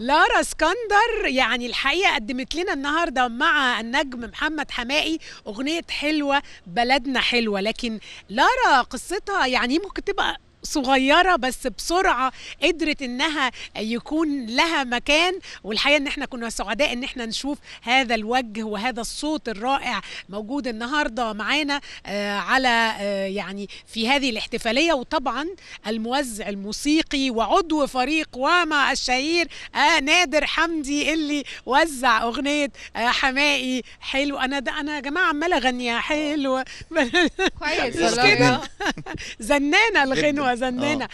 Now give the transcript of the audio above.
لارا اسكندر يعني الحقيقه قدمت لنا النهارده مع النجم محمد حمائي اغنيه حلوه بلدنا حلوه لكن لارا قصتها يعني ممكن تبقى صغيره بس بسرعه قدرت انها يكون لها مكان والحقيقه ان احنا كنا سعداء ان احنا نشوف هذا الوجه وهذا الصوت الرائع موجود النهارده معانا آه، على آه، يعني في هذه الاحتفاليه وطبعا الموزع الموسيقي وعضو فريق واما الشهير آه، نادر حمدي اللي وزع اغنيه حمائي حلو انا ده انا يا جماعه عماله اغنيها حلو كويس زنانه الغنوه as a nena.